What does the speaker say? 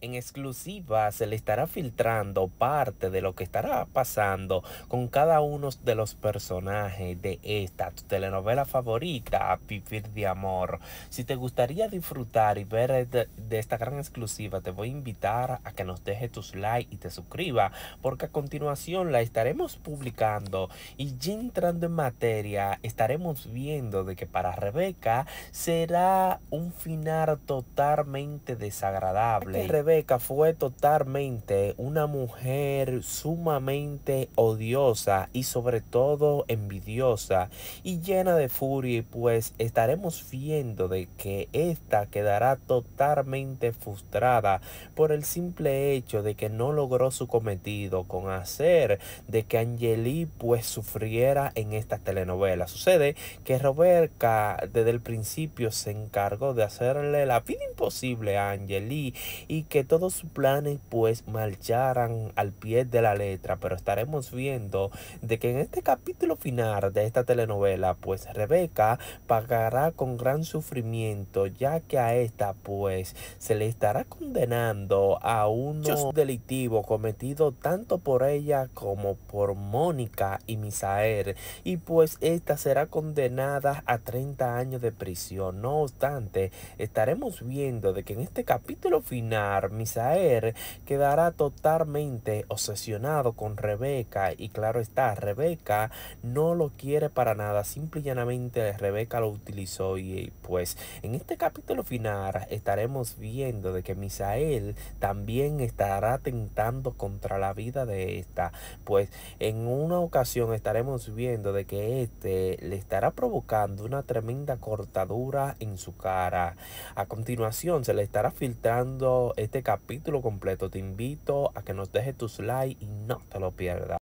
en exclusiva se le estará filtrando parte de lo que estará pasando con cada uno de los personajes de esta telenovela favorita, Vivir de Amor. Si te gustaría disfrutar y ver de, esta gran exclusiva, te voy a invitar a que nos dejes tus likes y te suscribas, porque a continuación la estaremos publicando y ya entrando en materia, estaremos viendo de que para Rebeca será un final totalmente desagradable Rebeca fue totalmente una mujer sumamente odiosa y sobre todo envidiosa y llena de furia y pues estaremos viendo de que esta quedará totalmente frustrada por el simple hecho de que no logró su cometido con hacer de que Angeli pues sufriera en esta telenovela. Sucede que Roberta desde el principio se encargó de hacerle la vida imposible a Angeli y que todos sus planes pues marcharan al pie de la letra, pero estaremos viendo de que en este capítulo final de esta telenovela pues Rebeca pagará con gran sufrimiento ya que a esta pues se le estará condenando a un delictivo... cometido tanto por ella como por Mónica y Misael y pues esta será condenada a 30 años de prisión. No obstante, estaremos viendo de que en este capítulo Final, Misael quedará totalmente obsesionado con Rebeca y claro está, Rebeca no lo quiere para nada, simple y llanamente Rebeca lo utilizó y eh, pues en este capítulo final estaremos viendo de que Misael también estará tentando contra la vida de esta, pues en una ocasión estaremos viendo de que este le estará provocando una tremenda cortadura en su cara. A continuación se le estará filtrando este capítulo completo. Te invito a que nos dejes tus likes y no te lo pierdas.